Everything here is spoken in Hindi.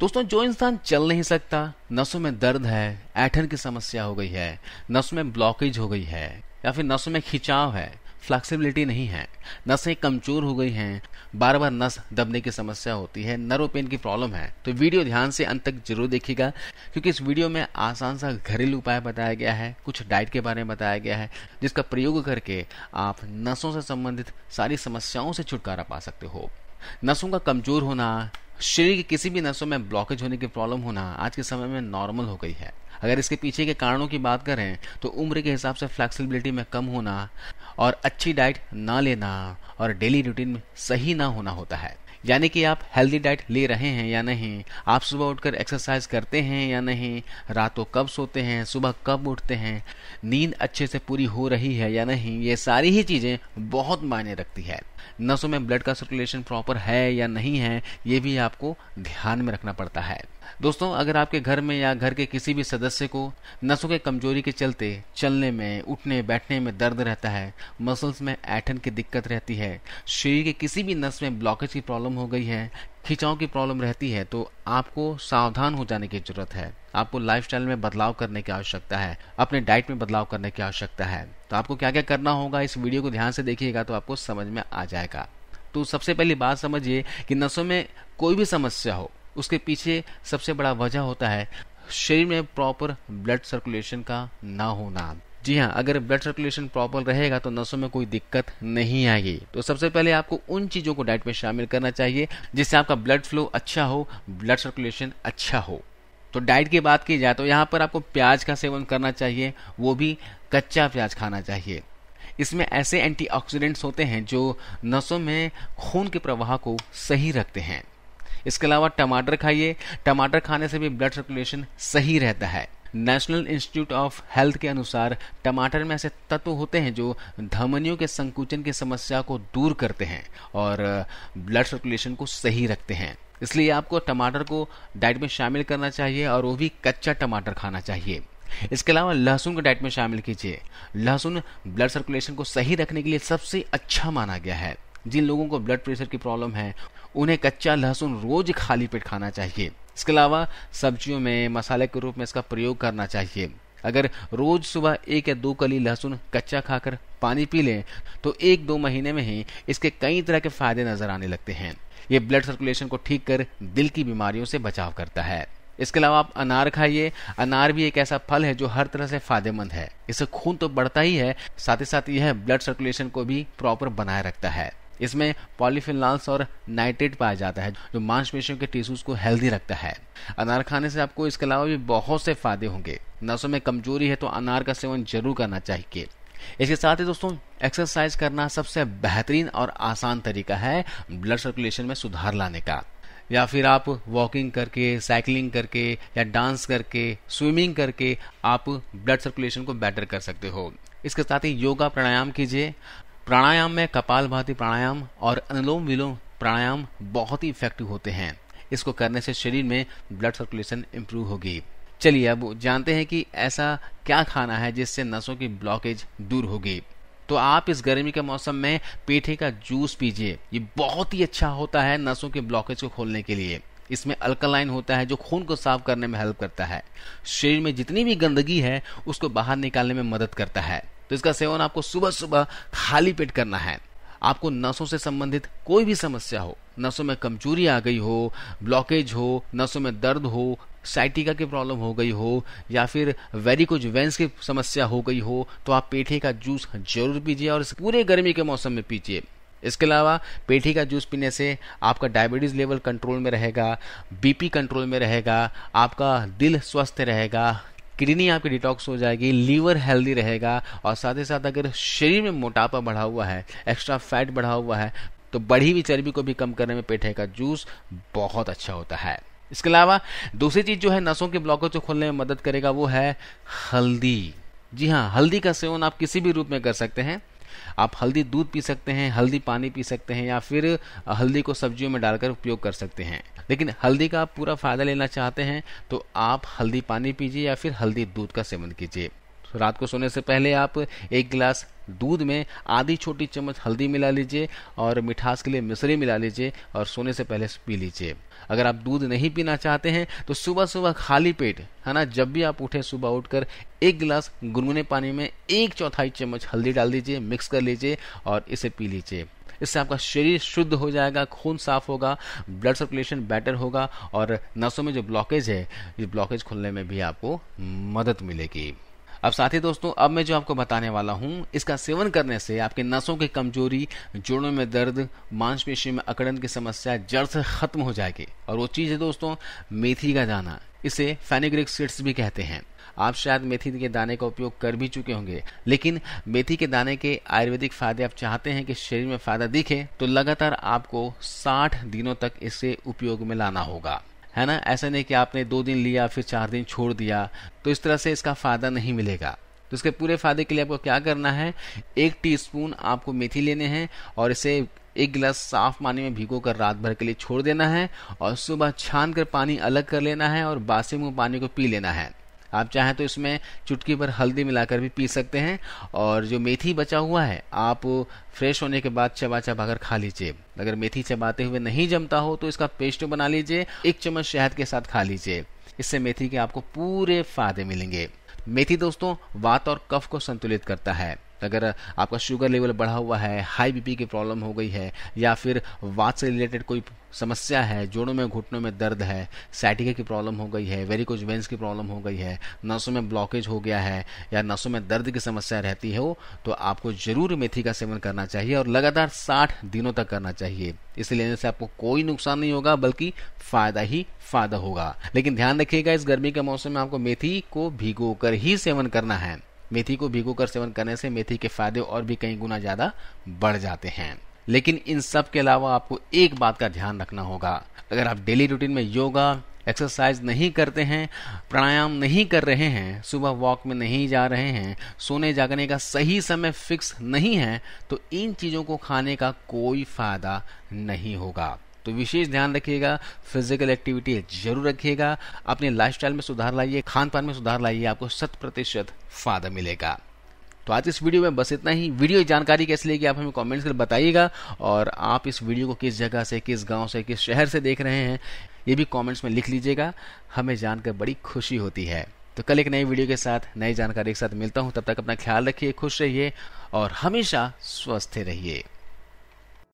दोस्तों जो इंसान चल नहीं सकता नसों में दर्द है ऐठन की समस्या हो गई है नसों में ब्लॉकेज हो गई है या फिर नसों में खिंचाव है फ्लेक्सिबिलिटी नहीं है नसें कमजोर हो गई हैं बार बार नस दबने की समस्या होती है नर्व पेन की प्रॉब्लम है तो वीडियो ध्यान से अंत तक जरूर देखिएगा क्योंकि इस वीडियो में आसान सा घरेलू उपाय बताया गया है कुछ डाइट के बारे में बताया गया है जिसका प्रयोग करके आप नसों से संबंधित सारी समस्याओं से छुटकारा पा सकते हो नसों का कमजोर होना शरीर के किसी भी नसों में ब्लॉकेज होने की प्रॉब्लम होना आज के समय में नॉर्मल हो गई है अगर इसके पीछे के कारणों की बात करें तो उम्र के हिसाब से फ्लेक्सिबिलिटी में कम होना और अच्छी डाइट ना लेना और डेली रूटीन में सही ना होना होता है यानी कि आप हेल्दी डाइट ले रहे हैं या नहीं आप सुबह उठकर एक्सरसाइज करते हैं या नहीं रात को कब सोते हैं सुबह कब उठते हैं नींद अच्छे से पूरी हो रही है या नहीं ये सारी ही चीज़ें बहुत मायने रखती है नसों में ब्लड का सर्कुलेशन प्रॉपर है या नहीं है ये भी आपको ध्यान में रखना पड़ता है दोस्तों अगर आपके घर में या घर के किसी भी सदस्य को नसों के कमजोरी के चलते चलने में उठने बैठने में दर्द रहता है मसल्स में ऐठन की दिक्कत रहती है शरीर के किसी भी नस में ब्लॉकेज की प्रॉब्लम हो गई है खिंचाव की प्रॉब्लम रहती है तो आपको सावधान हो जाने की जरूरत है आपको लाइफस्टाइल में बदलाव करने की आवश्यकता है अपने डाइट में बदलाव करने की आवश्यकता है तो आपको क्या क्या करना होगा इस वीडियो को ध्यान से देखिएगा तो आपको समझ में आ जाएगा तो सबसे पहली बात समझिए कि नसों में कोई भी समस्या हो उसके पीछे सबसे बड़ा वजह होता है शरीर में प्रॉपर ब्लड सर्कुलेशन का ना होना जी हाँ अगर ब्लड सर्कुलेशन प्रॉपर रहेगा तो नसों में कोई दिक्कत नहीं आएगी तो सबसे पहले आपको उन चीज़ों को डाइट में शामिल करना चाहिए जिससे आपका ब्लड फ्लो अच्छा हो ब्लड सर्कुलेशन अच्छा हो तो डाइट की बात की जाए तो यहाँ पर आपको प्याज का सेवन करना चाहिए वो भी कच्चा प्याज खाना चाहिए इसमें ऐसे एंटीऑक्सीडेंट्स होते हैं जो नसों में खून के प्रवाह को सही रखते हैं इसके अलावा टमाटर खाइए टमाटर खाने से भी ब्लड सर्कुलेशन सही रहता है नेशनल इंस्टीट्यूट ऑफ हेल्थ के अनुसार टमाटर में ऐसे तत्व होते हैं जो धमनियों के संकुचन की समस्या को दूर करते हैं और ब्लड सर्कुलेशन को सही रखते हैं इसलिए आपको टमाटर को डाइट में शामिल करना चाहिए और वो भी कच्चा टमाटर खाना चाहिए इसके अलावा लहसुन को डाइट में शामिल कीजिए लहसुन ब्लड सर्कुलेशन को सही रखने के लिए सबसे अच्छा माना गया है जिन लोगों को ब्लड प्रेशर की प्रॉब्लम है उन्हें कच्चा लहसुन रोज खाली पेट खाना चाहिए इसके अलावा सब्जियों में मसाले के रूप में इसका प्रयोग करना चाहिए अगर रोज सुबह एक या दो कली लहसुन कच्चा खाकर पानी पी लें तो एक दो महीने में ही इसके कई तरह के फायदे नजर आने लगते हैं ये ब्लड सर्कुलेशन को ठीक कर दिल की बीमारियों से बचाव करता है इसके अलावा आप अनार खाइए अनार भी एक ऐसा फल है जो हर तरह से फायदेमंद है इससे खून तो बढ़ता ही है साथ ही साथ यह ब्लड सर्कुलेशन को भी प्रॉपर बनाए रखता है इसमें पॉलीफिनॉल्स और नाइट्रेट पाया जाता है जो मांसपेशियों के टिश्यूज को हेल्दी रखता है अनार खाने से आपको इसके अलावा भी बहुत से फायदे होंगे नसों में कमजोरी है तो अनार का सेवन जरूर करना चाहिए इसके साथ ही दोस्तों एक्सरसाइज करना सबसे बेहतरीन और आसान तरीका है ब्लड सर्कुलेशन में सुधार लाने का या फिर आप वॉकिंग करके साइकिलिंग करके या डांस करके स्विमिंग करके आप ब्लड सर्कुलेशन को बेटर कर सकते हो इसके साथ ही योगा प्राणायाम कीजिए प्राणायाम में कपाल भाती प्राणायाम और अनुलोम विलोम प्राणायाम बहुत ही इफेक्टिव होते हैं इसको करने से शरीर में ब्लड सर्कुलेशन इंप्रूव होगी चलिए अब जानते हैं कि ऐसा क्या खाना है जिससे नसों की ब्लॉकेज दूर होगी तो आप इस गर्मी के मौसम में पेठे का जूस पीजिए ये बहुत ही अच्छा होता है नसों के ब्लॉकेज को खोलने के लिए इसमें अल्कालाइन होता है जो खून को साफ करने में हेल्प करता है शरीर में जितनी भी गंदगी है उसको बाहर निकालने में मदद करता है तो इसका सेवन आपको सुबह सुबह खाली पेट करना है आपको नसों से संबंधित कोई भी समस्या हो नसों में कमजोरी आ गई हो ब्लॉकेज हो नसों में दर्द हो साइटिका की प्रॉब्लम हो गई हो या फिर वेरी कुछ वेंस की समस्या हो गई हो तो आप पेठे का जूस जरूर पीजिए और पूरे गर्मी के मौसम में पीजिए इसके अलावा पेठी का जूस पीने से आपका डायबिटीज़ लेवल कंट्रोल में रहेगा बीपी कंट्रोल में रहेगा आपका दिल स्वस्थ रहेगा किडनी आपकी डिटॉक्स हो जाएगी लीवर हेल्दी रहेगा और साथ ही साथ अगर शरीर में मोटापा बढ़ा हुआ है एक्स्ट्रा फैट बढ़ा हुआ है तो बढ़ी हुई चर्बी को भी कम करने में पेठे का जूस बहुत अच्छा होता है इसके अलावा दूसरी चीज जो है नसों के ब्लॉकों को खोलने में मदद करेगा वो है हल्दी जी हाँ हल्दी का सेवन आप किसी भी रूप में कर सकते हैं आप हल्दी दूध पी सकते हैं हल्दी पानी पी सकते हैं या फिर हल्दी को सब्जियों में डालकर उपयोग कर सकते हैं लेकिन हल्दी का आप पूरा फायदा लेना चाहते हैं तो आप हल्दी पानी पीजिए या फिर हल्दी दूध का सेवन कीजिए रात को सोने से पहले आप एक गिलास दूध में आधी छोटी चम्मच हल्दी मिला लीजिए और मिठास के लिए मिश्री मिला लीजिए और सोने से पहले पी लीजिए अगर आप दूध नहीं पीना चाहते हैं तो सुबह सुबह खाली पेट है ना जब भी आप उठे सुबह उठकर एक गिलास गुनगुने पानी में एक चौथाई चम्मच हल्दी डाल दीजिए मिक्स कर लीजिए और इसे पी लीजिए इससे आपका शरीर शुद्ध हो जाएगा खून साफ होगा ब्लड सर्कुलेशन बेटर होगा और नसों में जो ब्लॉकेज है ये ब्लॉकेज खुलने में भी आपको मदद मिलेगी अब साथी दोस्तों अब मैं जो आपको बताने वाला हूँ इसका सेवन करने से आपके नसों की कमजोरी जोड़ों में दर्द मांसपेशियों में अकड़न की समस्या जड़ से खत्म हो जाएगी और वो चीज़ है दोस्तों मेथी का दाना इसे फेनिग्रिक सीड्स भी कहते हैं आप शायद मेथी के दाने का उपयोग कर भी चुके होंगे लेकिन मेथी के दाने के आयुर्वेदिक फायदे आप चाहते हैं कि शरीर में फायदा दिखे तो लगातार आपको 60 दिनों तक इसे उपयोग में लाना होगा है ना ऐसा नहीं कि आपने दो दिन लिया फिर चार दिन छोड़ दिया तो इस तरह से इसका फ़ायदा नहीं मिलेगा तो इसके पूरे फायदे के लिए आपको क्या करना है एक टीस्पून आपको मेथी लेने हैं और इसे एक गिलास साफ पानी में भिगो कर रात भर के लिए छोड़ देना है और सुबह छान कर पानी अलग कर लेना है और बासी मुंह पानी को पी लेना है आप चाहें तो इसमें चुटकी भर हल्दी मिलाकर भी पी सकते हैं और जो मेथी बचा हुआ है आप फ्रेश होने के बाद चबा कर खा लीजिए अगर मेथी चबाते हुए नहीं जमता हो तो इसका पेस्ट बना लीजिए एक चम्मच शहद के साथ खा लीजिए इससे मेथी के आपको पूरे फायदे मिलेंगे मेथी दोस्तों वात और कफ को संतुलित करता है अगर आपका शुगर लेवल बढ़ा हुआ है हाई बीपी की प्रॉब्लम हो गई है या फिर वात से रिलेटेड कोई समस्या है जोड़ों में घुटनों में दर्द है सैटिका की प्रॉब्लम हो गई है वेरी कुछ वेंस की प्रॉब्लम हो गई है नसों में ब्लॉकेज हो गया है या नसों में दर्द की समस्या रहती हो तो आपको जरूर मेथी का सेवन करना चाहिए और लगातार साठ दिनों तक करना चाहिए इसे लेने से आपको कोई नुकसान नहीं होगा बल्कि फायदा ही फायदा होगा लेकिन ध्यान रखिएगा इस गर्मी के मौसम में आपको मेथी को भिगो कर ही सेवन करना है मेथी को भिगो कर सेवन करने से मेथी के फायदे और भी कई गुना ज्यादा बढ़ जाते हैं लेकिन इन सब के अलावा आपको एक बात का ध्यान रखना होगा अगर आप डेली रूटीन में योगा एक्सरसाइज नहीं करते हैं प्राणायाम नहीं कर रहे हैं सुबह वॉक में नहीं जा रहे हैं सोने जागने का सही समय फिक्स नहीं है तो इन चीज़ों को खाने का कोई फायदा नहीं होगा तो विशेष ध्यान रखिएगा फिजिकल एक्टिविटी जरूर रखिएगा अपने लाइफस्टाइल में सुधार लाइए खान पान में सुधार लाइए आपको शत प्रतिशत फायदा मिलेगा तो आज इस वीडियो में बस इतना ही वीडियो जानकारी कैसे लेगी आप हमें कमेंट्स कर बताइएगा और आप इस वीडियो को किस जगह से किस गांव से किस शहर से देख रहे हैं ये भी कमेंट्स में लिख लीजिएगा हमें जानकर बड़ी खुशी होती है तो कल एक नई वीडियो के साथ नई जानकारी के साथ मिलता हूँ तब तक अपना ख्याल रखिए खुश रहिए और हमेशा स्वस्थ रहिए